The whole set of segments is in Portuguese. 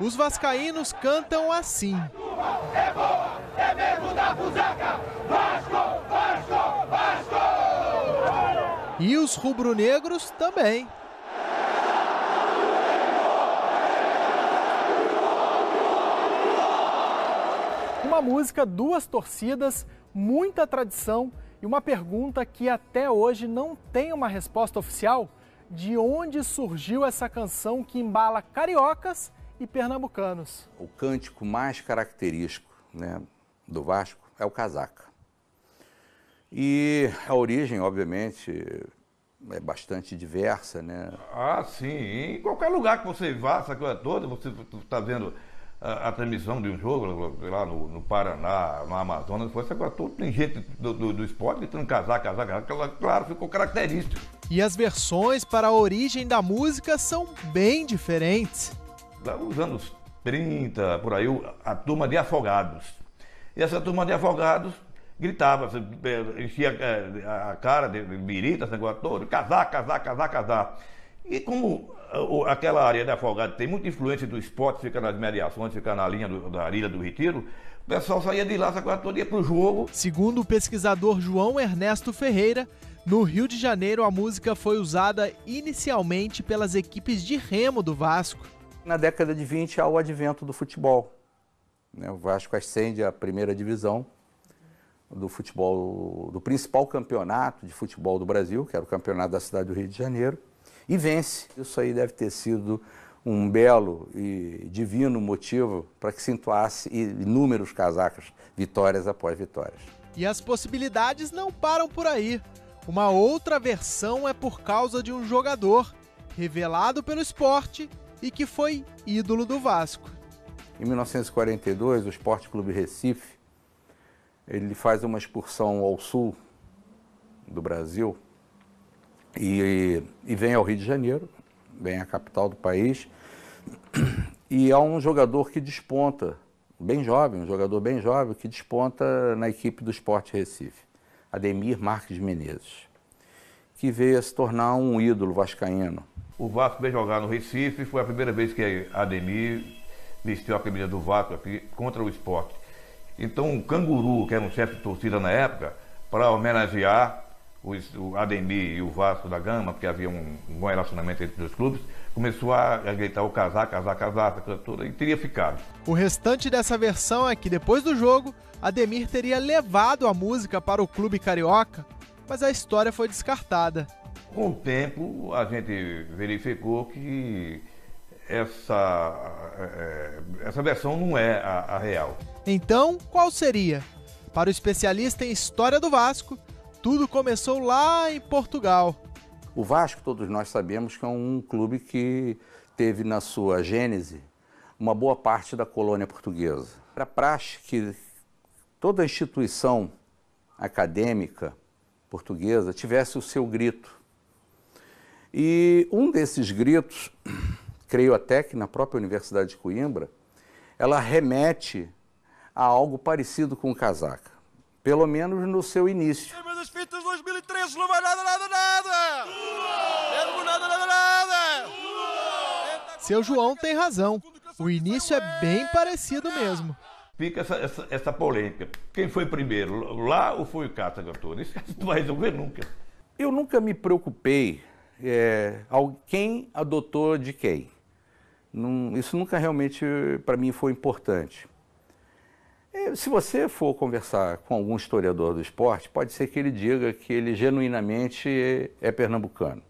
os vascaínos cantam assim. É boa, é mesmo da fuzaca. Vasco, Vasco, Vasco! E os rubro-negros também. Uma música, duas torcidas, muita tradição e uma pergunta que até hoje não tem uma resposta oficial: de onde surgiu essa canção que embala cariocas e pernambucanos. O cântico mais característico né, do Vasco é o casaca. E a origem, obviamente, é bastante diversa, né? Ah, sim. Em qualquer lugar que você vá, essa coisa toda, você está vendo a, a, transmissão de um jogo lá no, no Paraná, no Amazonas, você essa coisa toda. Tem gente do, do, do esporte gritando casaca, casaca, Claro, ficou característico. E as versões para a origem da música são bem diferentes nos anos 30, por aí, a turma de afogados. E essa turma de afogados gritava, é, enchia é, a cara de birita, esse negócio todo, casar, casar, casar, casar. E como é, aquela área de afogados tem muita influência do esporte, fica nas mediações, fica na linha do, da ilha do Retiro, o pessoal saía de lá essa coisa todo ia pro jogo. Segundo o pesquisador João Ernesto Ferreira, no Rio de Janeiro a música foi usada inicialmente pelas equipes de remo do Vasco. Na década de 20 há o advento do futebol. Né, o Vasco ascende à primeira divisão do futebol, do principal campeonato de futebol do Brasil, que era o campeonato da cidade do Rio de Janeiro, e vence. Isso aí deve ter sido um belo e divino motivo para que se entoasse inúmeros casacas, vitórias após vitórias. E as possibilidades não param por aí. Uma outra versão é por causa de um jogador, revelado pelo esporte, e que foi ídolo do Vasco. Em 1942, o Esporte Clube Recife ele faz uma excursão ao sul do Brasil e, e vem ao Rio de Janeiro, vem à capital do país, e há um jogador que desponta, bem jovem, um jogador bem jovem, que desponta na equipe do Esporte Recife, Ademir Marques Menezes que veio a se tornar um ídolo vascaíno. O Vasco veio jogar no Recife, foi a primeira vez que a Ademir vestiu a camisa do Vasco aqui contra o esporte. Então o Canguru, que era um chefe de torcida na época, para homenagear os, o Ademir e o Vasco da Gama, porque havia um, um bom relacionamento entre os clubes, começou a, a gritar o casar, casar, casar, toda, e teria ficado. O restante dessa versão é que depois do jogo, Ademir teria levado a música para o clube carioca mas a história foi descartada. Com o tempo, a gente verificou que essa, eh, essa versão não é a, a real. Então, qual seria? Para o especialista em história do Vasco, tudo começou lá em Portugal. O Vasco, todos nós sabemos que é um clube que teve na sua gênese uma boa parte da colônia portuguesa. Era praxe que toda instituição acadêmica portuguesa tivesse o seu grito. E um desses gritos, creio até que na própria Universidade de Coimbra, ela remete a algo parecido com o casaca, pelo menos no seu início. fitas 2013 não vai nada, nada, nada! Não nada, nada, nada! Seu João tem razão. O início é bem parecido mesmo fica essa, essa, essa polêmica. Quem foi primeiro, lá ou foi o Cata Gatona? Isso não vai resolver nunca. Eu nunca me preocupei é, quem adotou de quem. Não, isso nunca realmente, para mim, foi importante. É, se você for conversar com algum historiador do esporte, pode ser que ele diga que ele genuinamente é, é pernambucano.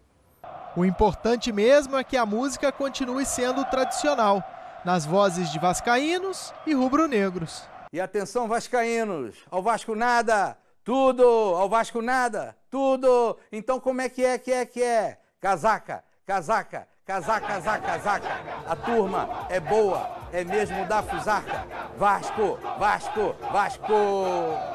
O importante mesmo é que a música continue sendo tradicional nas vozes de vascaínos e rubro-negros. E atenção vascaínos, ao Vasco nada, tudo, ao Vasco nada, tudo. Então como é que é, que é, que é? Casaca, casaca, casaca, casaca, casaca. A turma é boa, é mesmo da fusarca. Vasco, Vasco, Vasco.